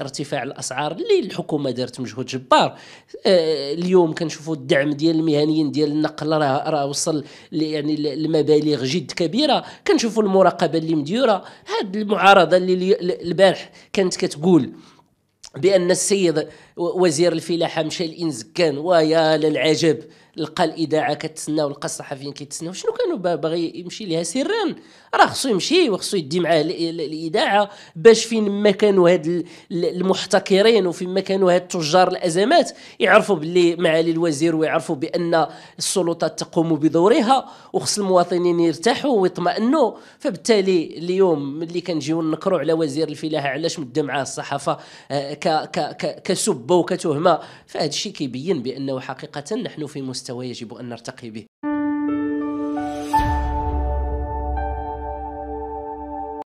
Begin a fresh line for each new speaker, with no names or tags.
ارتفاع الاسعار اللي الحكومه دارت مجهود جبار آه، اليوم كنشوفوا الدعم ديال المهنيين ديال النقل راه راه وصل يعني لمبالغ جد كبيره كنشوفوا المراقبه اللي مديوره هذه المعارضه اللي البارح كانت كتقول بان السيد وزير الفلاحه مشى لان زكان ويا للعجب لقى الاذاعه كتسناو لقى الصحفيين كيتسناو شنو كانوا باغي يمشي ليها سرا راه خصو يمشي وخصو يدي معاه الاذاعه باش فين ما كانوا هاد المحتكرين وفين ما كانوا هاد تجار الازمات يعرفوا باللي معالي الوزير ويعرفوا بان السلطات تقوم بدورها وخص المواطنين يرتاحوا ويطمئنوا فبالتالي اليوم ملي كنجيو نكروا على وزير الفلاحه علاش مد معاه الصحافه آه، كسبه وكتهمه فهذا الشيء كيبين بانه حقيقه نحن في مستوى مستوى يجب أن نرتقي به